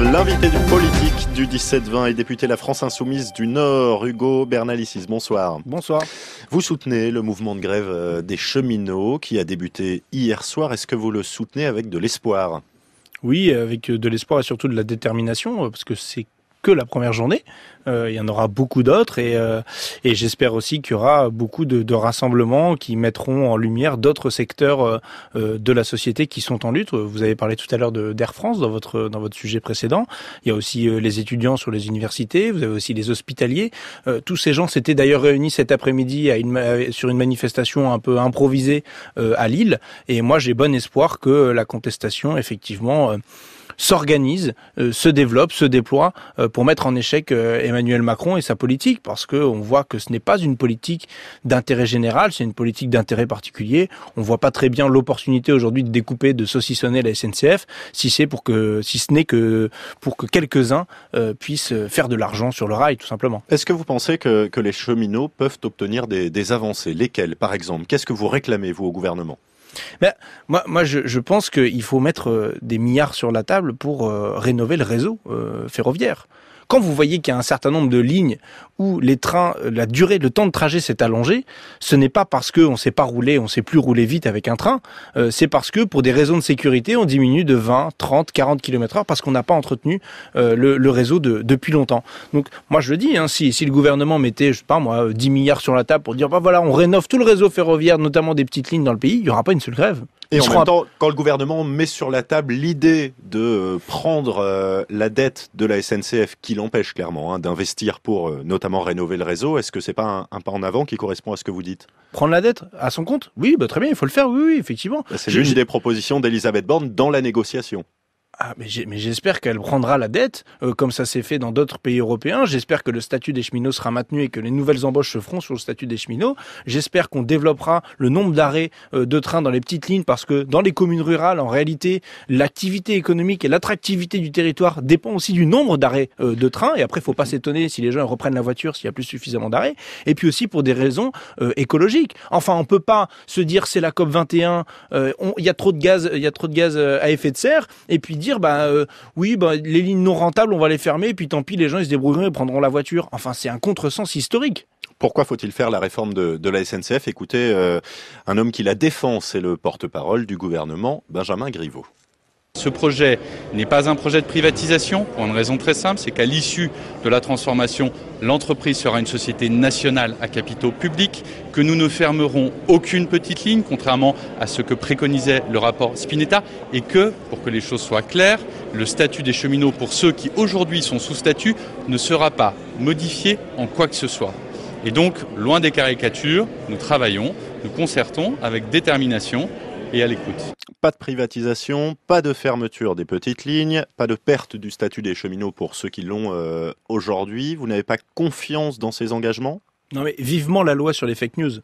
L'invité du politique du 17-20 est député de La France Insoumise du Nord, Hugo Bernalicis. Bonsoir. Bonsoir. Vous soutenez le mouvement de grève euh, des cheminots qui a débuté hier soir. Est-ce que vous le soutenez avec de l'espoir oui, avec euh, de l'espoir et surtout de la détermination, euh, parce que c'est que la première journée. Euh, il y en aura beaucoup d'autres et, euh, et j'espère aussi qu'il y aura beaucoup de, de, rassemblements qui mettront en lumière d'autres secteurs euh, de la société qui sont en lutte. Vous avez parlé tout à l'heure d'Air France dans votre dans votre sujet précédent. Il y a aussi les étudiants sur les universités. Vous avez aussi les hospitaliers. tous ces gens s'étaient d'ailleurs réunis cet après-midi à une, sur une manifestation un peu improvisée à Lille. Et moi, j'ai bon espoir que la contestation, effectivement s'organise, euh, se développe, se déploie euh, pour mettre en échec euh, Emmanuel Macron et sa politique, parce qu'on voit que ce n'est pas une politique d'intérêt général, c'est une politique d'intérêt particulier. On voit pas très bien l'opportunité aujourd'hui de découper, de saucissonner la SNCF, si c'est pour que, si ce n'est que pour que quelques-uns puissent faire de l'argent sur le rail, tout simplement. Est-ce que vous pensez que, les cheminots peuvent obtenir des, des avancées Lesquelles, par exemple Qu'est-ce que vous réclamez, vous, au gouvernement mais moi, moi je, je pense qu'il faut mettre euh, des milliards sur la table pour euh, rénover le réseau euh, ferroviaire. Quand vous voyez qu'il y a un certain nombre de lignes où les trains, euh, la durée, le temps de trajet s'est allongé, ce n'est pas parce qu'on ne sait pas rouler, on ne sait plus rouler vite avec un train, euh, c'est parce que pour des raisons de sécurité, on diminue de 20, 30, 40 km heure parce qu'on n'a pas entretenu euh, le, réseau depuis longtemps. Donc moi je le dis, hein, si, le gouvernement mettait, je sais pas moi, 10 milliards sur la table pour dire, bah voilà, on rénove tout le réseau ferroviaire, notamment des petites lignes dans le pays, il n'y aura pas une seule grève. Et en même temps, quand le gouvernement met sur la table l'idée de euh, prendre euh, la dette de la SNCF, qui l'empêche clairement hein, d'investir pour euh, notamment rénover le réseau, est-ce que c'est pas un, pas en avant qui correspond à ce que vous dites Prendre la dette à son compte Oui, bah, très bien, il faut le faire, oui, effectivement. Bah, c'est l'une des propositions d'Elisabeth Borne dans la négociation. Ah, mais j'espère qu'elle prendra la dette, euh, comme ça s'est fait dans d'autres pays européens. J'espère que le statut des cheminots sera maintenu et que les nouvelles embauches se feront sur le statut des cheminots. J'espère qu'on développera le nombre d'arrêts euh, de trains dans les petites lignes, parce que dans les communes rurales, en réalité, l'activité économique et l'attractivité du territoire dépend aussi du nombre d'arrêts euh, de trains. Et après, faut pas s'étonner si les gens reprennent la voiture s'il y a plus suffisamment d'arrêts. Et puis aussi pour des raisons écologiques. Enfin, on peut pas se dire c'est la COP 21, il y a trop de gaz, il y a trop de gaz à effet de serre, et puis dire, bah, euh, oui, bah, les lignes non rentables, on va les fermer, et puis tant pis, les gens ils se débrouilleront et prendront la voiture. Enfin, c'est un contresens historique. Pourquoi faut-il faire la réforme de, la SNCF Écoutez, euh, un homme qui la défend, c'est le porte-parole du gouvernement, Benjamin Griveaux. Ce projet n'est pas un projet de privatisation pour une raison très simple, c'est qu'à l'issue de la transformation, l'entreprise sera une société nationale à capitaux publics, que nous ne fermerons aucune petite ligne, contrairement à ce que préconisait le rapport Spinetta, et que, pour que les choses soient claires, le statut des cheminots pour ceux qui aujourd'hui sont sous statut ne sera pas modifié en quoi que ce soit. Et donc, loin des caricatures, nous travaillons, nous concertons avec détermination et à l'écoute pas de privatisation, pas de fermeture des petites lignes, pas de perte du statut des cheminots pour ceux qui l'ont euh, aujourd'hui. Vous n'avez pas confiance dans ces engagements Non mais vivement la loi sur les fake news.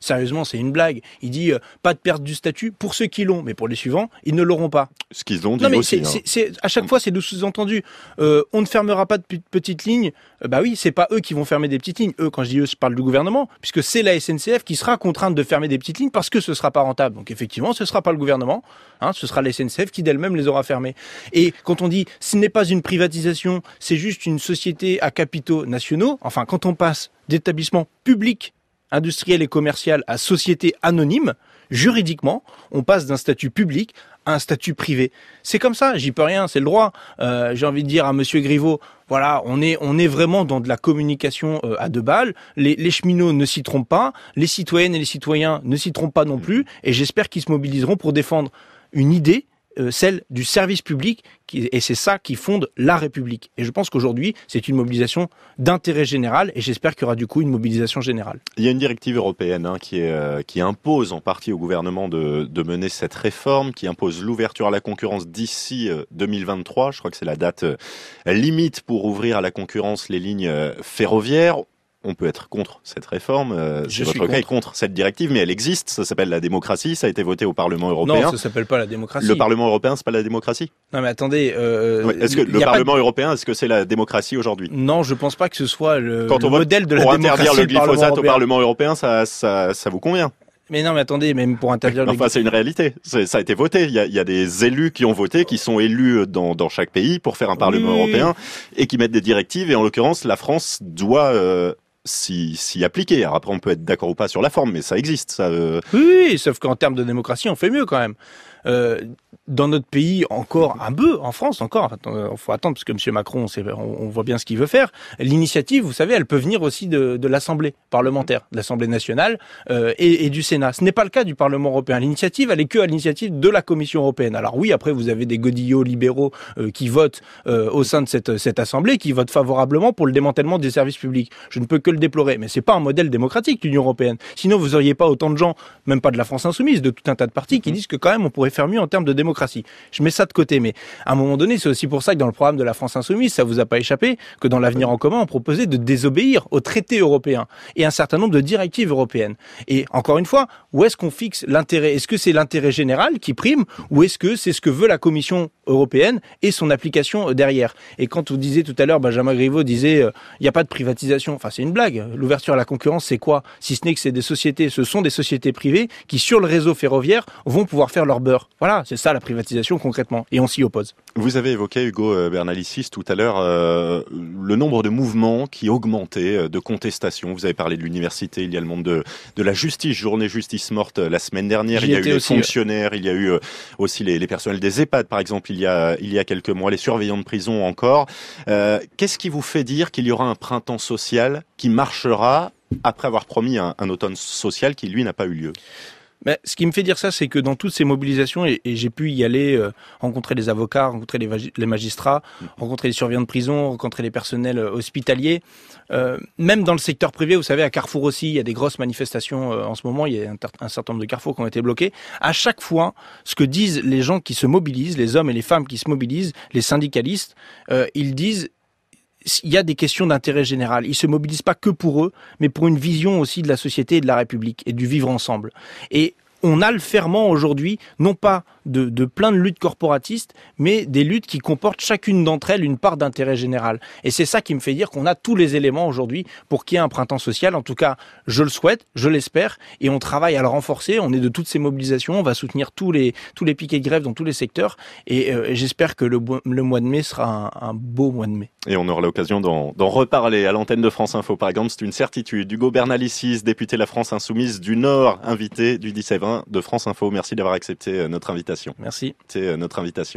Sérieusement, c'est une blague. Il dit euh, pas de perte du statut pour ceux qui l'ont, mais pour les suivants, ils ne l'auront pas. Ce qu'ils ont dit non, hein. C'est, à chaque fois, c'est le sous-entendu. Euh, on ne fermera pas de petites lignes. Ben bah oui, c'est pas eux qui vont fermer des petites lignes. Eux, quand je dis eux, je parle du gouvernement, puisque c'est la SNCF qui sera contrainte de fermer des petites lignes parce que ce sera pas rentable. Donc effectivement, ce sera pas le gouvernement, hein. ce sera la SNCF qui d'elle-même les aura fermées. Et quand on dit ce n'est pas une privatisation, c'est juste une société à capitaux nationaux. Enfin, quand on passe d'établissements publics industriel et commercial à société anonyme, juridiquement, on passe d'un statut public à un statut privé. C'est comme ça, j'y peux rien, c'est le droit. Euh, j'ai envie de dire à Monsieur Griveau, voilà, on est on est vraiment dans de la communication euh, à deux balles. Les, les cheminots ne s'y trompent pas, les citoyennes et les citoyens ne s'y trompent pas non mmh. plus, et j'espère qu'ils se mobiliseront pour défendre une idée euh, celle du service public, et c'est ça qui fonde la République. Et je pense qu'aujourd'hui, c'est une mobilisation d'intérêt général, et j'espère qu'il y aura du coup une mobilisation générale. Il y a une directive européenne hein, euh, qui, impose en partie au gouvernement de, de mener cette réforme, qui impose l'ouverture à la concurrence d'ici 2023. Euh, je crois que c'est la date limite pour ouvrir à la concurrence les lignes ferroviaires on peut être contre cette réforme. Euh, je votre cas, contre. cette directive, mais elle existe. Ça s'appelle la démocratie. Ça a été voté au Parlement européen. Non, ça s'appelle pas la démocratie. Le Parlement européen, c'est pas la démocratie. Non, mais attendez. Euh, euh, est-ce que le Parlement européen, est-ce que c'est la démocratie aujourd'hui Non, je pense pas que ce soit le, modèle de la pour interdire le glyphosate au Parlement européen, ça, ça, ça vous convient mais non, mais attendez, même pour interdire. enfin, c'est une réalité. Ça a été voté. Il y a, des élus qui ont voté, qui sont élus dans, chaque pays pour faire un Parlement européen et qui mettent des directives. Et en l'occurrence, la France doit s'y appliquer. après, on peut être d'accord ou pas sur la forme, mais ça existe. Ça, euh. oui, sauf qu'en termes de démocratie, on fait mieux quand même. Euh, dans notre pays, encore un peu, en France encore, il euh, faut attendre, parce que M. Macron, on, voit bien ce qu'il veut faire. L'initiative, vous savez, elle peut venir aussi de, l'Assemblée parlementaire, de l'Assemblée nationale et, du Sénat. Ce n'est pas le cas du Parlement européen. L'initiative, elle est que à l'initiative de la Commission européenne. Alors oui, après, vous avez des godillots libéraux qui votent au sein de cette, cette Assemblée, qui votent favorablement pour le démantèlement des services publics. Je ne peux que le déplorer, mais c'est pas un modèle démocratique l'Union européenne. Sinon, vous n'auriez pas autant de gens, même pas de la France insoumise, de tout un tas de partis qui mhm. disent que quand même on pourrait faire mieux en termes de démocratie. Je mets ça de côté, mais à un moment donné, c'est aussi pour ça que dans le programme de la France insoumise, ça ne vous a pas échappé que dans l'avenir en commun, on proposait de désobéir aux traités européens et un certain nombre de directives européennes. Et encore une fois, où est-ce qu'on fixe l'intérêt Est-ce que c'est l'intérêt général qui prime ou est-ce que c'est ce que veut la Commission européenne et son application euh, derrière Et quand vous disiez tout à l'heure, Benjamin Griveaux disait euh, il n'y a pas de privatisation. Enfin, c'est une blague. L'ouverture à la concurrence, c'est quoi Si ce n'est que c'est des sociétés, ce sont des sociétés privées qui, sur le réseau ferroviaire, vont pouvoir faire leur beurre. Voilà, c'est ça la privatisation concrètement. Et on s'y oppose. Vous avez évoqué, Hugo euh, Bernalicis, tout à l'heure, euh, le nombre de mouvements qui augmentaient, euh, de contestations. Vous avez parlé de l'université, il y a le monde de, la justice, journée justice morte la semaine dernière. Il y a eu les fonctionnaires, il y a eu aussi les, personnels des EHPAD, par exemple, il y a, il y a quelques mois, les surveillants de prison encore. Qu'est-ce qui vous fait dire qu'il y aura un printemps social qui marchera après avoir promis un, automne social qui, lui, n'a pas eu lieu Mais ce qui me fait dire ça, c'est que dans toutes ces mobilisations, et, j'ai pu y aller, euh, rencontrer les avocats, rencontrer les, magistrats, mm. rencontrer les surveillants de prison, rencontrer les personnels euh, hospitaliers, euh, même dans le secteur privé, vous savez, à Carrefour aussi, il y a des grosses manifestations en ce moment, il y a un, certain nombre de Carrefour qui ont été bloqués. À chaque fois, ce que disent les gens qui se mobilisent, les hommes et les femmes qui se mobilisent, les syndicalistes, ils disent, il y a des questions d'intérêt général. Ils ne se mobilisent pas que pour eux, mais pour une vision aussi de la société et de la République et du vivre ensemble. Et on a le ferment aujourd'hui, non pas de, plein de luttes corporatistes, mais des luttes qui comportent chacune d'entre elles une part d'intérêt général. Et c'est ça qui me fait dire qu'on a tous les éléments aujourd'hui pour qu'il y ait un printemps social. En tout cas, je le souhaite, je l'espère, et on travaille à le renforcer. On est de toutes ces mobilisations, on va soutenir tous les, tous les piquets de grève dans tous les secteurs, et euh, j'espère que le, mois de mai sera un, beau mois de mai. Et on aura l'occasion d'en reparler à l'antenne de France Info, par exemple, c'est une certitude. Hugo Bernalicis, député de la France Insoumise du Nord, invité du 17 20 de France Info. Merci d'avoir accepté euh, notre invitation. Merci. C'est euh, notre invitation.